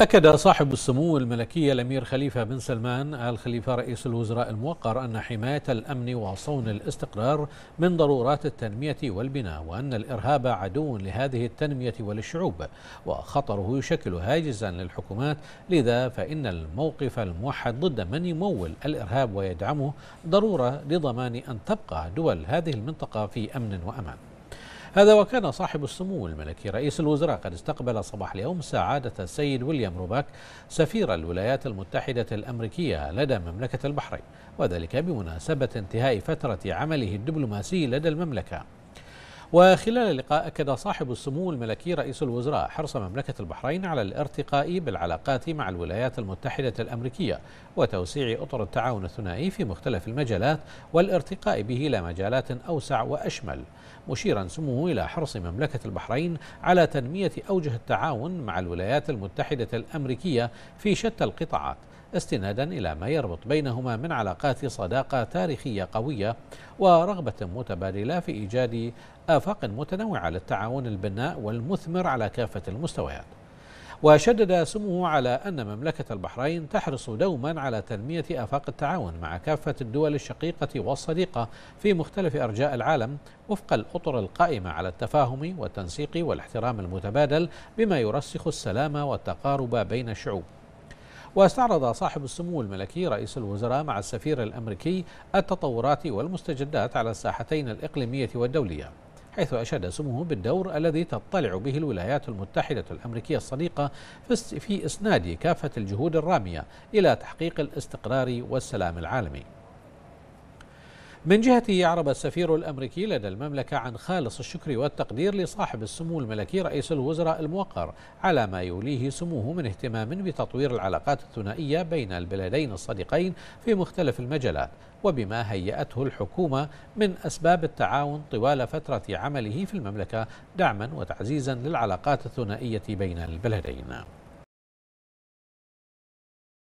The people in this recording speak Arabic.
أكد صاحب السمو الملكي الأمير خليفة بن سلمان آل خليفة رئيس الوزراء الموقر أن حماية الأمن وصون الاستقرار من ضرورات التنمية والبناء وأن الإرهاب عدو لهذه التنمية وللشعوب وخطره يشكل هاجزا للحكومات لذا فإن الموقف الموحد ضد من يمول الإرهاب ويدعمه ضرورة لضمان أن تبقى دول هذه المنطقة في أمن وأمان هذا وكان صاحب السمو الملكي رئيس الوزراء قد استقبل صباح اليوم سعادة السيد ويليام روباك سفير الولايات المتحدة الأمريكية لدى مملكة البحرين وذلك بمناسبة انتهاء فترة عمله الدبلوماسي لدى المملكة وخلال اللقاء أكد صاحب السمو الملكي رئيس الوزراء حرص مملكة البحرين على الارتقاء بالعلاقات مع الولايات المتحدة الأمريكية وتوسيع أطر التعاون الثنائي في مختلف المجالات والارتقاء به إلى مجالات أوسع وأشمل مشيرا سموه إلى حرص مملكة البحرين على تنمية أوجه التعاون مع الولايات المتحدة الأمريكية في شتى القطاعات استنادا إلى ما يربط بينهما من علاقات صداقة تاريخية قوية ورغبة متبادلة في إيجاد آفاق متنوعة للتعاون البناء والمثمر على كافة المستويات وشدد سموه على أن مملكة البحرين تحرص دوما على تنمية آفاق التعاون مع كافة الدول الشقيقة والصديقة في مختلف أرجاء العالم وفق الأطر القائمة على التفاهم والتنسيق والاحترام المتبادل بما يرسخ السلام والتقارب بين الشعوب واستعرض صاحب السمو الملكي رئيس الوزراء مع السفير الأمريكي التطورات والمستجدات على الساحتين الإقليمية والدولية حيث أشاد سموه بالدور الذي تضطلع به الولايات المتحدة الأمريكية الصديقة في إسناد كافة الجهود الرامية إلى تحقيق الاستقرار والسلام العالمي من جهته أعرب السفير الأمريكي لدى المملكة عن خالص الشكر والتقدير لصاحب السمو الملكي رئيس الوزراء الموقر على ما يوليه سموه من اهتمام بتطوير العلاقات الثنائية بين البلدين الصديقين في مختلف المجالات وبما هيأته الحكومة من أسباب التعاون طوال فترة عمله في المملكة دعما وتعزيزا للعلاقات الثنائية بين البلدين